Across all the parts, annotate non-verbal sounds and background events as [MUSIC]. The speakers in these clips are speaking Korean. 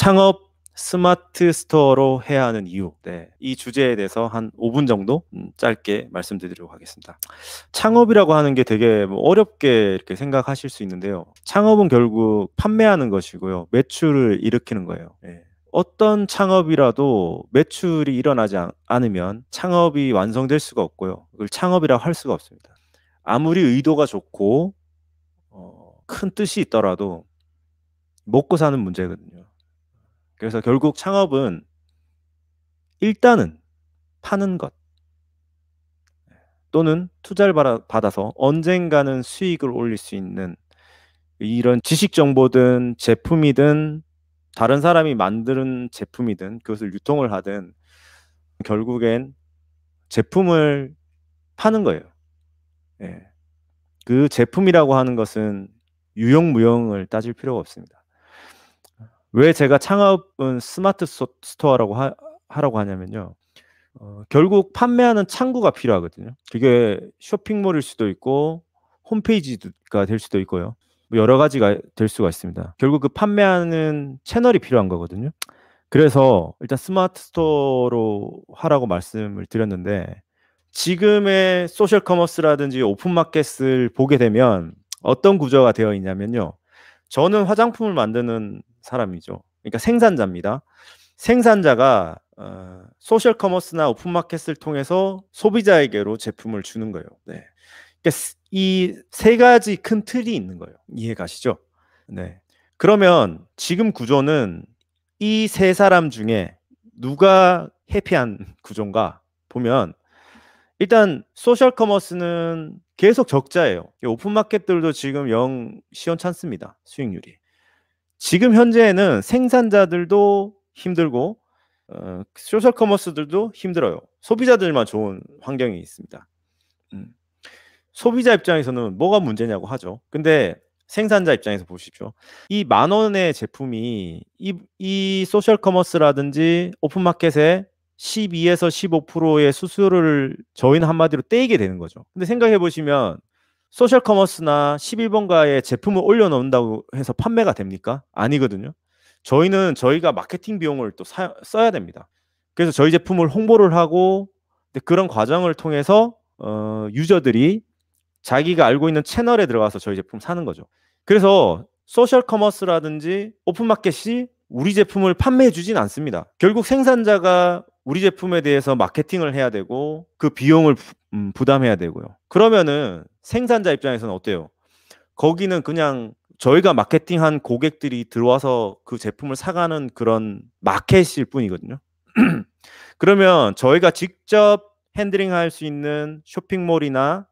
창업 스마트 스토어로 해야 하는 이유. 네. 이 주제에 대해서 한 5분 정도 음, 짧게 말씀드리려고 하겠습니다. 창업이라고 하는 게 되게 뭐 어렵게 이렇게 생각하실 수 있는데요. 창업은 결국 판매하는 것이고요. 매출을 일으키는 거예요. 네. 어떤 창업이라도 매출이 일어나지 않으면 창업이 완성될 수가 없고요. 그걸 창업이라고 할 수가 없습니다. 아무리 의도가 좋고 어, 큰 뜻이 있더라도 먹고 사는 문제거든요. 그래서 결국 창업은 일단은 파는 것 또는 투자를 받아서 언젠가는 수익을 올릴 수 있는 이런 지식 정보든 제품이든 다른 사람이 만드는 제품이든 그것을 유통을 하든 결국엔 제품을 파는 거예요. 예. 그 제품이라고 하는 것은 유형무형을 따질 필요가 없습니다. 왜 제가 창업은 스마트 스토어라고 하, 라고 하냐면요. 어, 결국 판매하는 창구가 필요하거든요. 그게 쇼핑몰일 수도 있고 홈페이지가 될 수도 있고요. 뭐 여러 가지가 될 수가 있습니다. 결국 그 판매하는 채널이 필요한 거거든요. 그래서 일단 스마트 스토어로 하라고 말씀을 드렸는데 지금의 소셜 커머스라든지 오픈 마켓을 보게 되면 어떤 구조가 되어 있냐면요. 저는 화장품을 만드는 사람이죠. 그러니까 생산자입니다. 생산자가 어, 소셜 커머스나 오픈 마켓을 통해서 소비자에게로 제품을 주는 거예요. 네. 그러니까 이 세 가지 큰 틀이 있는 거예요. 이해 가시죠? 네. 그러면 지금 구조는 이 세 사람 중에 누가 해피한 [LAUGHS] 구조인가 보면 일단 소셜 커머스는 계속 적자예요. 오픈 마켓들도 지금 영 시원 찮습니다 수익률이. 지금 현재는 생산자들도 힘들고 어, 소셜 커머스들도 힘들어요. 소비자들만 좋은 환경이 있습니다. 음. 소비자 입장에서는 뭐가 문제냐고 하죠. 근데 생산자 입장에서 보십시오. 이 만 원의 제품이 이, 이 소셜 커머스라든지 오픈마켓에 12에서 15%의 수수료를 저희는 한마디로 떼게 되는 거죠. 근데 생각해 보시면 소셜 커머스나 11번가에 제품을 올려놓는다고 해서 판매가 됩니까? 아니거든요. 저희는 저희가 마케팅 비용을 또 사, 써야 됩니다. 그래서 저희 제품을 홍보를 하고 그런 과정을 통해서 어, 유저들이 자기가 알고 있는 채널에 들어가서 저희 제품 사는 거죠. 그래서 소셜 커머스라든지 오픈마켓이 우리 제품을 판매해 주진 않습니다. 결국 생산자가 우리 제품에 대해서 마케팅을 해야 되고 그 비용을 부, 음, 부담해야 되고요. 그러면은 생산자 입장에서는 어때요? 거기는 그냥 저희가 마케팅한 고객들이 들어와서 그 제품을 사가는 그런 마켓일 뿐이거든요. [CLEARS THROAT] 그러면 저희가 직접 핸들링할 수 있는 쇼핑몰이나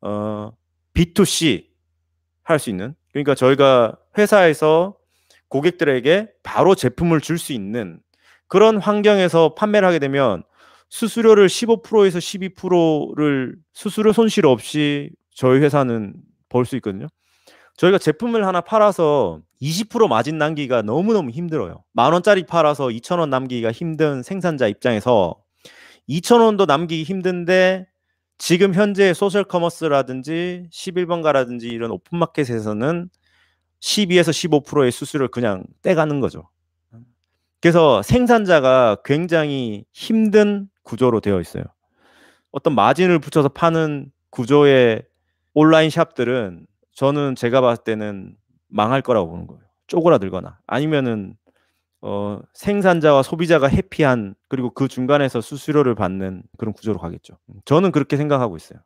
어, B2C 할 수 있는 그러니까 저희가 회사에서 고객들에게 바로 제품을 줄 수 있는 그런 환경에서 판매를 하게 되면 수수료를 15%에서 12%를 수수료 손실 없이 저희 회사는 벌 수 있거든요. 저희가 제품을 하나 팔아서 20% 마진 남기가 너무너무 힘들어요. 만 원짜리 팔아서 2천 원 남기기가 힘든 생산자 입장에서 2천 원도 남기기 힘든데 지금 현재 소셜 커머스라든지 11번가라든지 이런 오픈마켓에서는 12에서 15%의 수수료를 그냥 떼가는 거죠. 그래서 생산자가 굉장히 힘든 구조로 되어 있어요. 어떤 마진을 붙여서 파는 구조의 온라인 샵들은 저는 제가 봤을 때는 망할 거라고 보는 거예요. 쪼그라들거나 아니면은 어, 생산자와 소비자가 해피한 그리고 그 중간에서 수수료를 받는 그런 구조로 가겠죠. 음, 저는 그렇게 생각하고 있어요.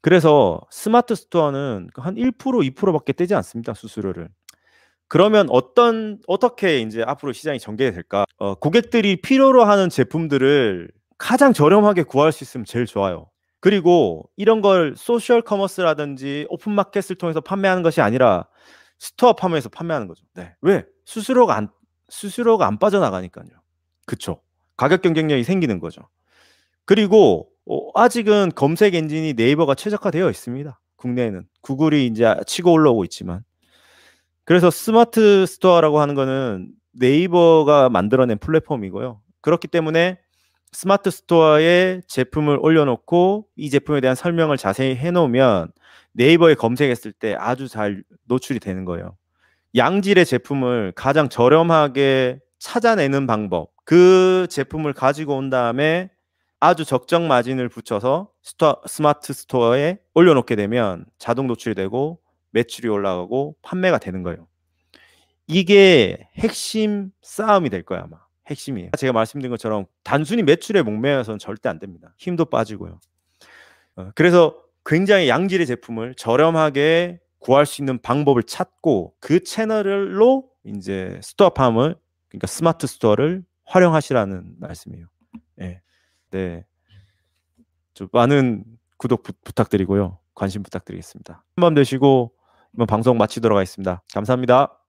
그래서 스마트 스토어는 그 한1% 2%밖에 떼지 않습니다 수수료를. 그러면 어떤 어떻게 이제 앞으로 시장이 전개될까? 어, 고객들이 필요로 하는 제품들을 가장 저렴하게 구할 수 있으면 제일 좋아요. 그리고 이런 걸 소셜 커머스라든지 오픈 마켓을 통해서 판매하는 것이 아니라 스토어 판매에서 판매하는 거죠. 네. 왜? 수수료가 안 수수료가 안 빠져나가니까요. 그쵸? 가격 경쟁력이 생기는 거죠. 그리고 어, 아직은 검색 엔진이 네이버가 최적화되어 있습니다. 국내에는 구글이 이제 치고 올라오고 있지만 그래서 스마트 스토어라고 하는 거는 네이버가 만들어낸 플랫폼이고요. 그렇기 때문에 스마트 스토어에 제품을 올려놓고 이 제품에 대한 설명을 자세히 해놓으면 네이버에 검색했을 때 아주 잘 노출이 되는 거예요. 양질의 제품을 가장 저렴하게 찾아내는 방법. 그 제품을 가지고 온 다음에 아주 적정 마진을 붙여서 스토어, 스마트 스토어에 올려놓게 되면 자동 노출이 되고 매출이 올라가고 판매가 되는 거예요. 이게 핵심 싸움이 될 거야, 아마. 핵심이에요. 제가 말씀드린 것처럼 단순히 매출에 목매여서는 절대 안 됩니다. 힘도 빠지고요. 어, 그래서 굉장히 양질의 제품을 저렴하게 구할 수 있는 방법을 찾고 그 채널로 이제 스토어팜을 그러니까 스마트 스토어를 활용하시라는 말씀이에요. 네. 네. 좀 많은 구독 부, 부탁드리고요. 관심 부탁드리겠습니다. 한밤 되시고 이번 방송 마치도록 하겠습니다. 감사합니다.